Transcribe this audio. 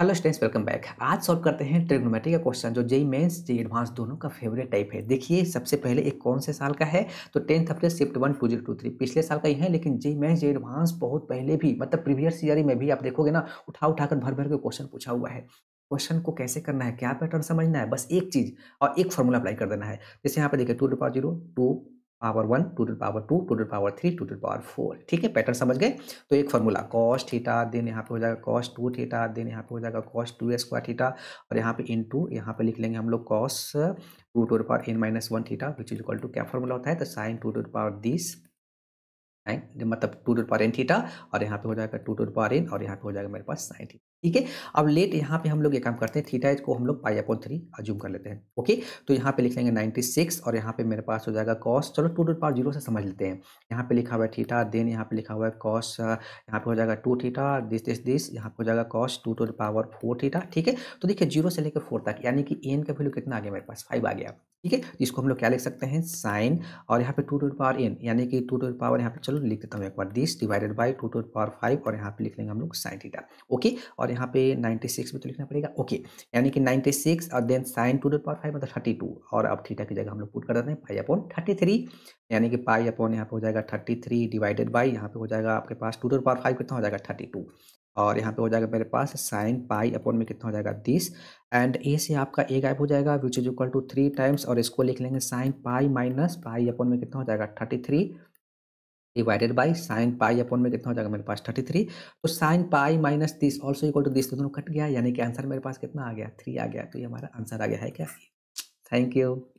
hello students welcome back आज solve करते हैं ट्रिग्नोमेट्री का क्वेश्चन जो जेई मेंस जे एडवांस दोनों का फेवरेट टाइप है देखिए सबसे पहले एक कौन से साल का है तो tenth April shift one two zero two three पिछले साल का ही है लेकिन जेई मेंस जे एडवांस बहुत पहले भी मतलब प्रीवियस ईयर में भी आप देखोगे ना उठा उठाकर भर भर के क्वेश्चन पूछा हुआ है क्वेश्चन को कैसे करना है क्या पैटर्न समझना है बस एक चीज़ और एक फॉर्मूला अप्लाई कर देना है जैसे यहाँ पर देखिए two two power zero two power one two power two total power three total power four ठीक है पैटर्न समझ गए तो एक फॉर्मूला कॉस थीटा देन यहाँ पे हो जाएगा कॉस टू थीटा देन यहाँ पे हो जाएगा कॉस टू स्क्वायर थीटा और यहाँ पे इन टू यहाँ पे लिख लेंगे हम लोग cos two total power n minus one theta which is equal to क्या फॉर्मूला होता है तो sine two total power this मतलब two two power n theta और यहाँ पे हो जाएगा टू टू पावर एन और यहाँ पे हो जाएगा मेरे पास साइन थीटा ठीक है अब लेट यहाँ पे हम लोग ये काम करते हैं थीटा एच को हम लोग पाई अपॉन थ्री अज्यूम कर लेते हैं ओके तो यहाँ पे लिख लेंगे 96 और यहाँ पे मेरे पास हो जाएगा कॉस चलो टू टू पावर जीरो से समझ लेते हैं यहाँ पे लिखा हुआ है थीटा देन यहाँ पे लिखा हुआ है कॉस यहाँ पे हो जाएगा two theta this this this यहाँ पे हो जाएगा cos two two power four theta ठीक है तो देखिए जीरो से लेकर फोर तक यानी कि एन का वैल्यू कितना आ गया मेरे पास फाइव आ गया ठीक है इसको हम लोग क्या लिख सकते हैं साइन और यहाँ पे टू टू पावर एन यानी कि टू टू पावर यहाँ पे चलो लिख देता हूँ एक बार this divided by two two power five और यहाँ पे लिख लेंगे हम लोग साइन थीटा ओके और और यहाँ पे 96 भी तो लिखना पड़ेगा ओके यानी कि 96 और then sine two the power five मतलब थर्टी टू और अब थीटा की जगह हम लोग पुट कर देते हैं पाई अपॉन थर्टी थ्री यानी कि पाई अपॉन यहाँ पे हो जाएगा थर्टी थ्री डिवाइडेड बाई यहाँ पे हो जाएगा आपके पास टू द पावर फाइव कितना हो जाएगा थर्टी टू और यहाँ पे हो जाएगा मेरे पास साइन पाई अपॉन में कितना हो जाएगा दिस एंड ए से आपका ए गायब हो जाएगा which is equal to three times और इसको लिख लेंगे sine pi minus pi upon में कितना हो जाएगा thirty three divided by sine pi upon में कितना हो जाएगा मेरे पास थर्टी थ्री तो साइन पाई माइनस तीस ऑल्सो इक्वल टू दिस दोनों कट गया यानी कि आंसर मेरे पास कितना आ गया थ्री आ गया तो ये हमारा आंसर आ गया है क्या थैंक यू